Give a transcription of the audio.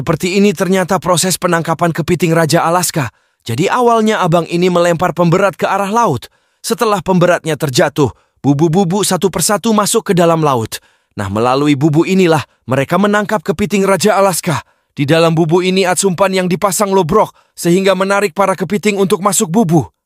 Seperti ini ternyata proses penangkapan kepiting Raja Alaska. Jadi awalnya abang ini melempar pemberat ke arah laut. Setelah pemberatnya terjatuh, bubu-bubu satu persatu masuk ke dalam laut. Nah, melalui bubu inilah mereka menangkap kepiting Raja Alaska. Di dalam bubu ini ada sumpan yang dipasang lobrok sehingga menarik para kepiting untuk masuk bubu.